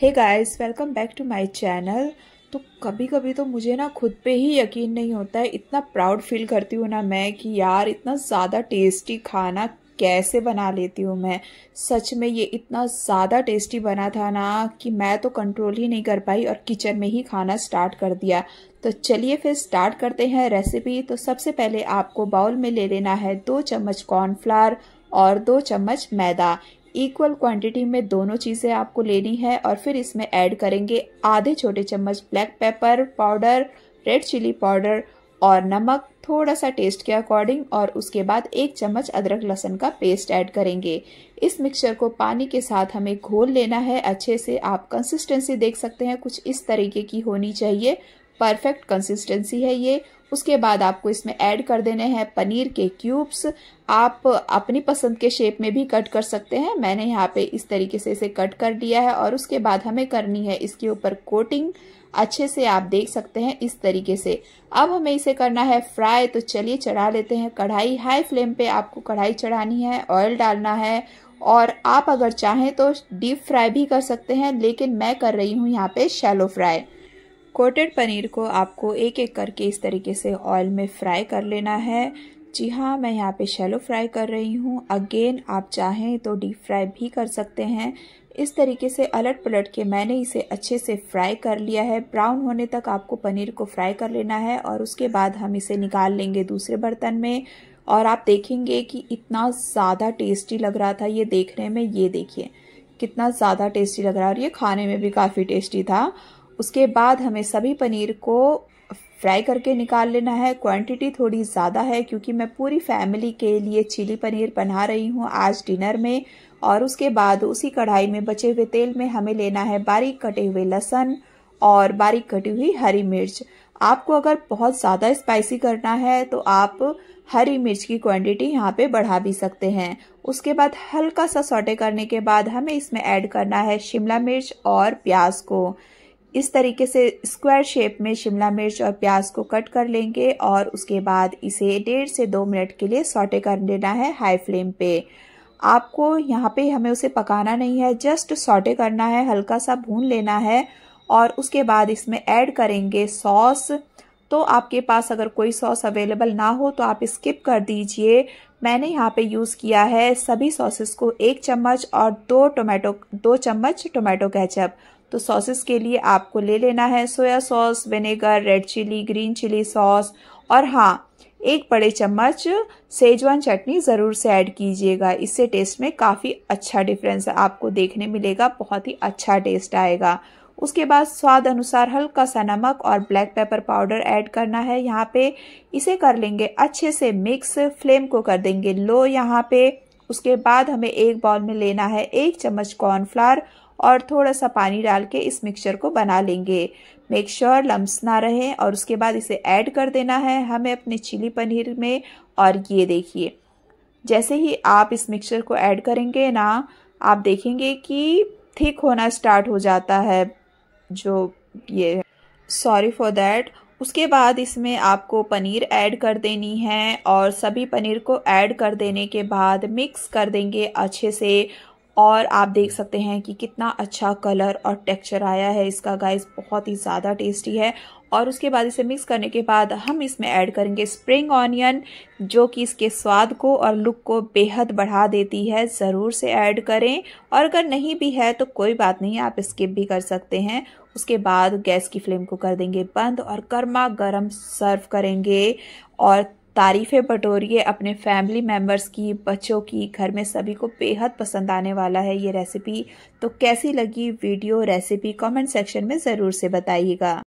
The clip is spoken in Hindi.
hey guys welcome back to my channel तो कभी कभी तो मुझे ना खुद पे ही यकीन नहीं होता है इतना प्राउड फील करती हूँ ना मैं कि यार इतना ज़्यादा टेस्टी खाना कैसे बना लेती हूँ मैं सच में ये इतना ज़्यादा टेस्टी बना था ना कि मैं तो कंट्रोल ही नहीं कर पाई और किचन में ही खाना स्टार्ट कर दिया तो चलिए फिर स्टार्ट करते हैं रेसिपी तो सबसे पहले आपको बाउल में ले लेना है दो चम्मच कॉर्नफ्लावर और दो चम्मच मैदा इक्वल क्वांटिटी में दोनों चीज़ें आपको लेनी है और फिर इसमें ऐड करेंगे आधे छोटे चम्मच black pepper powder red chilli powder और नमक थोड़ा सा टेस्ट के अकॉर्डिंग और उसके बाद एक चम्मच अदरक लहसन का पेस्ट ऐड करेंगे इस मिक्सचर को पानी के साथ हमें घोल लेना है अच्छे से आप कंसिस्टेंसी देख सकते हैं कुछ इस तरीके की होनी चाहिए परफेक्ट कंसिस्टेंसी है ये उसके बाद आपको इसमें ऐड कर देने हैं पनीर के क्यूब्स आप अपनी पसंद के शेप में भी कट कर सकते हैं मैंने यहाँ पे इस तरीके से इसे कट कर दिया है और उसके बाद हमें करनी है इसके ऊपर कोटिंग अच्छे से आप देख सकते हैं इस तरीके से अब हमें इसे करना है फ्राई तो चलिए चढ़ा लेते हैं कढ़ाई हाई फ्लेम पे आपको कढ़ाई चढ़ानी है ऑयल डालना है और आप अगर चाहें तो डीप फ्राई भी कर सकते हैं लेकिन मैं कर रही हूँ यहाँ पे शैलो फ्राई कोटेड पनीर को आपको एक एक करके इस तरीके से ऑयल में फ्राई कर लेना है जी हाँ मैं यहाँ पे शैलो फ्राई कर रही हूँ अगेन आप चाहें तो डीप फ्राई भी कर सकते हैं इस तरीके से अलट पलट के मैंने इसे अच्छे से फ्राई कर लिया है ब्राउन होने तक आपको पनीर को फ्राई कर लेना है और उसके बाद हम इसे निकाल लेंगे दूसरे बर्तन में और आप देखेंगे कि इतना ज़्यादा टेस्टी लग रहा था ये देखने में ये देखिए कितना ज़्यादा टेस्टी लग रहा है और ये खाने में भी काफ़ी टेस्टी था उसके बाद हमें सभी पनीर को फ्राई करके निकाल लेना है क्वांटिटी थोड़ी ज़्यादा है क्योंकि मैं पूरी फैमिली के लिए चिली पनीर बना रही हूँ आज डिनर में और उसके बाद उसी कढ़ाई में बचे हुए तेल में हमें लेना है बारीक कटे हुए लहसन और बारीक कटी हुई हरी मिर्च आपको अगर बहुत ज़्यादा स्पाइसी करना है तो आप हरी मिर्च की क्वांटिटी यहाँ पे बढ़ा भी सकते हैं उसके बाद हल्का सा सॉटे करने के बाद हमें इसमें ऐड करना है शिमला मिर्च और प्याज को इस तरीके से स्क्वायर शेप में शिमला मिर्च और प्याज को कट कर लेंगे और उसके बाद इसे डेढ़ से दो मिनट के लिए सॉटे कर लेना है हाई फ्लेम पे आपको यहाँ पे हमें उसे पकाना नहीं है जस्ट सॉटे करना है हल्का सा भून लेना है और उसके बाद इसमें ऐड करेंगे सॉस तो आपके पास अगर कोई सॉस अवेलेबल ना हो तो आप स्किप कर दीजिए मैंने यहाँ पे यूज़ किया है सभी सॉसेस को एक चम्मच और दो टोमेटो दो चम्मच टोमेटो कैचअप तो सॉसेस के लिए आपको ले लेना है soya sauce vinegar red chilli green chilli sauce और हाँ एक बड़े चम्मच सेजवान चटनी ज़रूर से ऐड कीजिएगा इससे टेस्ट में काफ़ी अच्छा डिफरेंस आपको देखने मिलेगा बहुत ही अच्छा टेस्ट आएगा उसके बाद स्वाद अनुसार हल्का सा नमक और ब्लैक पेपर पाउडर ऐड करना है यहाँ पे इसे कर लेंगे अच्छे से मिक्स फ्लेम को कर देंगे लो यहाँ पे उसके बाद हमें एक बाउल में लेना है एक चम्मच कॉर्नफ्लावर और थोड़ा सा पानी डाल के इस मिक्सचर को बना लेंगे मेक श्योर sure लम्स ना रहे और उसके बाद इसे ऐड कर देना है हमें अपने चिली पनीर में और ये देखिए जैसे ही आप इस मिक्सचर को ऐड करेंगे ना आप देखेंगे कि थिक होना स्टार्ट हो जाता है जो ये सॉरी फॉर दैट उसके बाद इसमें आपको पनीर ऐड कर देनी है और सभी पनीर को ऐड कर देने के बाद मिक्स कर देंगे अच्छे से और आप देख सकते हैं कि कितना अच्छा कलर और टेक्सचर आया है इसका गाइस बहुत ही ज़्यादा टेस्टी है और उसके बाद इसे मिक्स करने के बाद हम इसमें ऐड करेंगे स्प्रिंग ऑनियन जो कि इसके स्वाद को और लुक को बेहद बढ़ा देती है ज़रूर से ऐड करें और अगर नहीं भी है तो कोई बात नहीं आप स्किप भी कर सकते हैं उसके बाद गैस की फ्लेम को कर देंगे बंद और गर्मा गर्म सर्व करेंगे और तारीफ़ें बटोरिए अपने फैमिली मेम्बर्स की बच्चों की घर में सभी को बेहद पसंद आने वाला है ये रेसिपी तो कैसी लगी वीडियो रेसिपी कमेंट सेक्शन में ज़रूर से बताइएगा